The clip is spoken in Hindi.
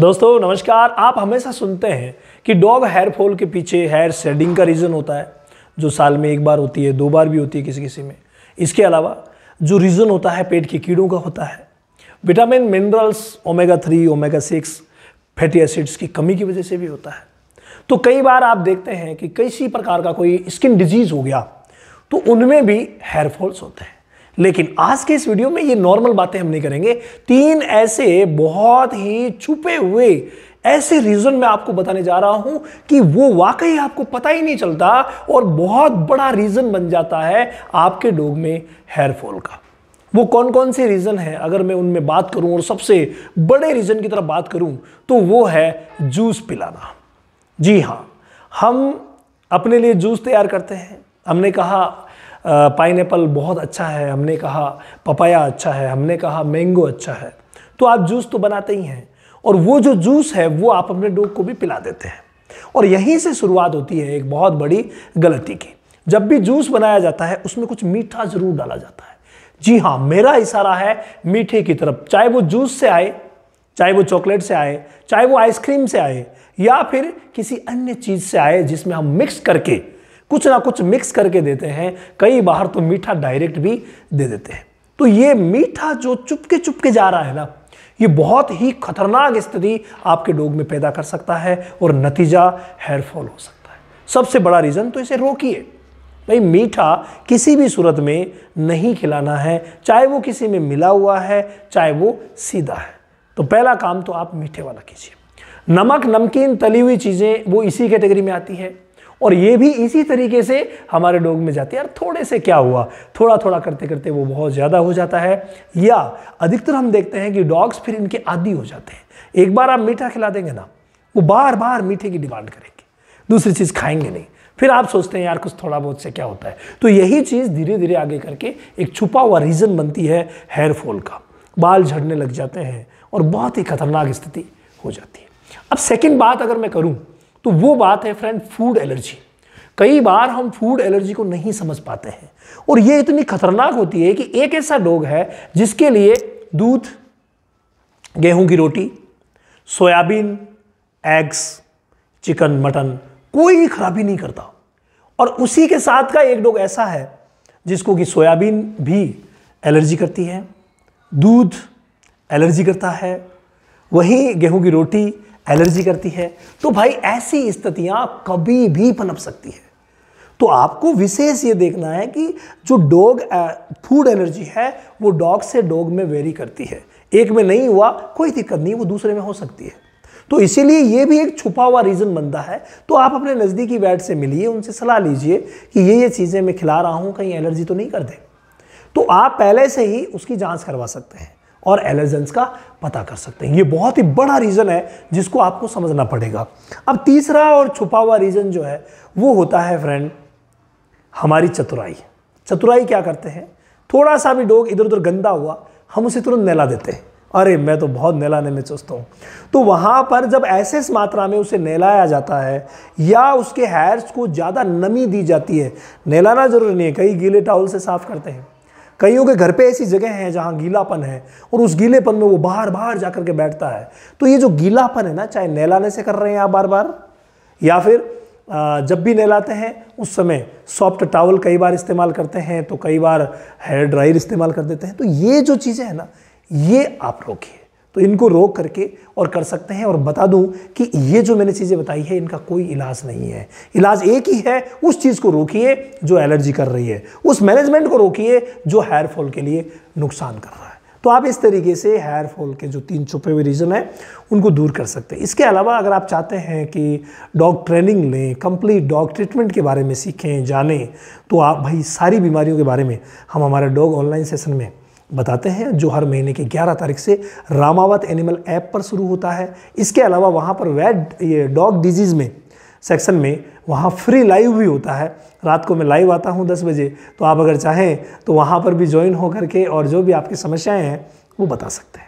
दोस्तों नमस्कार आप हमेशा सुनते हैं कि डॉग हेयर फॉल के पीछे हेयर शेडिंग का रीज़न होता है जो साल में एक बार होती है दो बार भी होती है किसी किसी में इसके अलावा जो रीज़न होता है पेट के कीड़ों का होता है vitamin minerals omega three omega six fatty acids की कमी की वजह से भी होता है तो कई बार आप देखते हैं कि किसी प्रकार का कोई स्किन डिजीज़ हो गया तो उनमें भी हेयर फॉल्स होते हैं लेकिन आज के इस वीडियो में ये नॉर्मल बातें हम नहीं करेंगे तीन ऐसे बहुत ही छुपे हुए ऐसे रीजन मैं आपको बताने जा रहा हूं कि वो वाकई आपको पता ही नहीं चलता और बहुत बड़ा रीजन बन जाता है आपके डोग में हेयर फॉल का वो कौन कौन से रीज़न है अगर मैं उनमें बात करूं और सबसे बड़े रीज़न की तरफ बात करूं तो वो है जूस पिलाना जी हाँ हम अपने लिए जूस तैयार करते हैं हमने कहा पाइन बहुत अच्छा है हमने कहा पपाया अच्छा है हमने कहा मैंगो अच्छा है तो आप जूस तो बनाते ही हैं और वो जो जूस है वो आप अपने डॉग को भी पिला देते हैं और यहीं से शुरुआत होती है एक बहुत बड़ी गलती की जब भी जूस बनाया जाता है उसमें कुछ मीठा ज़रूर डाला जाता है जी हाँ मेरा इशारा है मीठे की तरफ चाहे वो जूस से आए चाहे वो चॉकलेट से आए चाहे वो आइसक्रीम से आए या फिर किसी अन्य चीज़ से आए जिसमें हम मिक्स करके कुछ ना कुछ मिक्स करके देते हैं कई बार तो मीठा डायरेक्ट भी दे देते हैं तो ये मीठा जो चुपके चुपके जा रहा है ना ये बहुत ही खतरनाक स्थिति आपके डोग में पैदा कर सकता है और नतीजा हेयरफॉल हो सकता है सबसे बड़ा रीज़न तो इसे रोकिए भाई मीठा किसी भी सूरत में नहीं खिलाना है चाहे वो किसी में मिला हुआ है चाहे वो सीधा है तो पहला काम तो आप मीठे वाला कीजिए नमक नमकीन तली हुई चीज़ें वो इसी कैटेगरी में आती है और ये भी इसी तरीके से हमारे लोग में जाती है यार थोड़े से क्या हुआ थोड़ा थोड़ा करते करते वो बहुत ज़्यादा हो जाता है या अधिकतर हम देखते हैं कि डॉग्स फिर इनके आदि हो जाते हैं एक बार आप मीठा खिला देंगे ना वो बार बार मीठे की डिमांड करेंगे दूसरी चीज़ खाएंगे नहीं फिर आप सोचते हैं यार कुछ थोड़ा बहुत से क्या होता है तो यही चीज़ धीरे धीरे आगे करके एक छुपा हुआ रीज़न बनती है हेयर फॉल का बाल झड़ने लग जाते हैं और बहुत ही खतरनाक स्थिति हो जाती है अब सेकेंड बात अगर मैं करूँ तो वो बात है फ्रेंड फूड एलर्जी कई बार हम फूड एलर्जी को नहीं समझ पाते हैं और ये इतनी खतरनाक होती है कि एक ऐसा डॉग है जिसके लिए दूध गेहूं की रोटी सोयाबीन एग्स चिकन मटन कोई खराबी नहीं करता और उसी के साथ का एक रोग ऐसा है जिसको कि सोयाबीन भी एलर्जी करती है दूध एलर्जी करता है वहीं गेहूं की रोटी एलर्जी करती है तो भाई ऐसी स्थितियाँ कभी भी पनप सकती है तो आपको विशेष ये देखना है कि जो डॉग फूड एलर्जी है वो डॉग से डॉग में वेरी करती है एक में नहीं हुआ कोई दिक्कत नहीं वो दूसरे में हो सकती है तो इसीलिए ये भी एक छुपा हुआ रीज़न बनता है तो आप अपने नज़दीकी वैट से मिलिए उनसे सलाह लीजिए कि ये ये चीज़ें मैं खिला रहा हूँ कहीं एलर्जी तो नहीं कर दे तो आप पहले से ही उसकी जाँच करवा सकते हैं और एलर्जेंस का पता कर सकते हैं ये बहुत ही बड़ा रीज़न है जिसको आपको समझना पड़ेगा अब तीसरा और छुपा हुआ रीज़न जो है वो होता है फ्रेंड हमारी चतुराई चतुराई क्या करते हैं थोड़ा सा भी डोग इधर उधर गंदा हुआ हम उसे तुरंत नहला देते हैं अरे मैं तो बहुत नहलाने में चुस्त हूँ तो वहाँ पर जब ऐसे मात्रा में उसे नहलाया जाता है या उसके हेयर्स को ज़्यादा नमी दी जाती है नहलाना जरूरी नहीं है कई गीले टाउल से साफ़ करते हैं कईयों के घर पे ऐसी जगह है जहाँ गीलापन है और उस गीलेपन में वो बाहर बाहर जा करके बैठता है तो ये जो गीलापन है ना चाहे नहलाने से कर रहे हैं आप बार बार या फिर जब भी नहलाते हैं उस समय सॉफ्ट टावल कई बार इस्तेमाल करते हैं तो कई बार हेयर ड्रायर इस्तेमाल कर देते हैं तो ये जो चीज़ें हैं ना ये आप रोकिए तो इनको रोक करके और कर सकते हैं और बता दूं कि ये जो मैंने चीज़ें बताई है इनका कोई इलाज नहीं है इलाज एक ही है उस चीज़ को रोकिए जो एलर्जी कर रही है उस मैनेजमेंट को रोकिए जो हेयर फॉल के लिए नुकसान कर रहा है तो आप इस तरीके से हेयर फॉल के जो तीन छुपे हुए रीज़न हैं उनको दूर कर सकते हैं इसके अलावा अगर आप चाहते हैं कि डॉग ट्रेनिंग लें कंप्लीट डॉग ट्रीटमेंट के बारे में सीखें जानें तो आप भाई सारी बीमारियों के बारे में हम हमारे डॉग ऑनलाइन सेशन में बताते हैं जो हर महीने की 11 तारीख से रामावत एनिमल ऐप पर शुरू होता है इसके अलावा वहाँ पर वेड ये डॉग डिजीज़ में सेक्शन में वहाँ फ्री लाइव भी होता है रात को मैं लाइव आता हूँ दस बजे तो आप अगर चाहें तो वहाँ पर भी ज्वाइन हो करके और जो भी आपकी समस्याएँ हैं वो बता सकते हैं